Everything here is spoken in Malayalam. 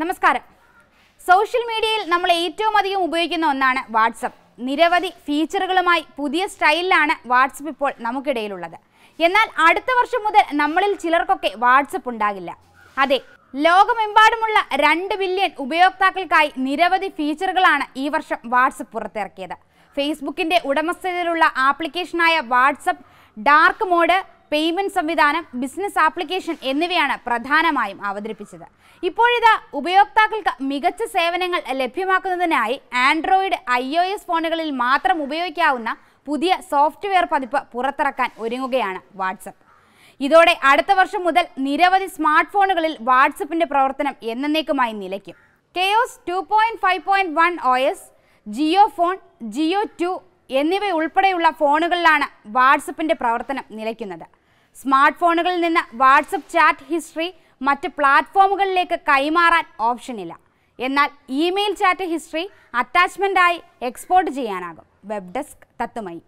നമസ്കാരം സോഷ്യൽ മീഡിയയിൽ നമ്മൾ ഏറ്റവും അധികം ഉപയോഗിക്കുന്ന ഒന്നാണ് വാട്സപ്പ് നിരവധി ഫീച്ചറുകളുമായി പുതിയ സ്റ്റൈലിലാണ് വാട്സപ്പ് ഇപ്പോൾ നമുക്കിടയിലുള്ളത് എന്നാൽ അടുത്ത വർഷം മുതൽ നമ്മളിൽ ചിലർക്കൊക്കെ വാട്സപ്പ് ഉണ്ടാകില്ല അതെ ലോകമെമ്പാടുമുള്ള രണ്ട് ബില്യൺ ഉപയോക്താക്കൾക്കായി നിരവധി ഫീച്ചറുകളാണ് ഈ വർഷം വാട്സപ്പ് പുറത്തിറക്കിയത് ഫേസ്ബുക്കിൻ്റെ ഉടമസ്ഥതയിലുള്ള ആപ്ലിക്കേഷനായ വാട്സപ്പ് ഡാർക്ക് മോഡ് പേയ്മെൻറ്റ് സംവിധാനം ബിസിനസ് ആപ്ലിക്കേഷൻ എന്നിവയാണ് പ്രധാനമായും അവതരിപ്പിച്ചത് ഇപ്പോഴിതാ ഉപയോക്താക്കൾക്ക് മികച്ച സേവനങ്ങൾ ലഭ്യമാക്കുന്നതിനായി ആൻഡ്രോയിഡ് ഐ ഫോണുകളിൽ മാത്രം ഉപയോഗിക്കാവുന്ന പുതിയ സോഫ്റ്റ്വെയർ പതിപ്പ് പുറത്തിറക്കാൻ ഒരുങ്ങുകയാണ് വാട്സപ്പ് ഇതോടെ അടുത്ത വർഷം മുതൽ നിരവധി സ്മാർട്ട് ഫോണുകളിൽ വാട്സപ്പിൻ്റെ പ്രവർത്തനം എന്നേക്കുമായി നിലയ്ക്കും KaiOS two point five point one O S Jio phone Jio two എന്നിവയുൾപ്പെടെയുള്ള ഫോണുകളിലാണ് വാട്സപ്പിൻ്റെ പ്രവർത്തനം നിലയ്ക്കുന്നത് സ്മാർട്ട് ഫോണുകളിൽ നിന്ന് വാട്സപ്പ് ചാറ്റ് ഹിസ്റ്ററി മറ്റ് പ്ലാറ്റ്ഫോമുകളിലേക്ക് കൈമാറാൻ ഓപ്ഷനില്ല എന്നാൽ ഇമെയിൽ ചാറ്റ് ഹിസ്റ്ററി അറ്റാച്ച്മെൻ്റായി എക്സ്പോർട്ട് ചെയ്യാനാകും വെബ് ഡെസ്ക് തത്തുമയി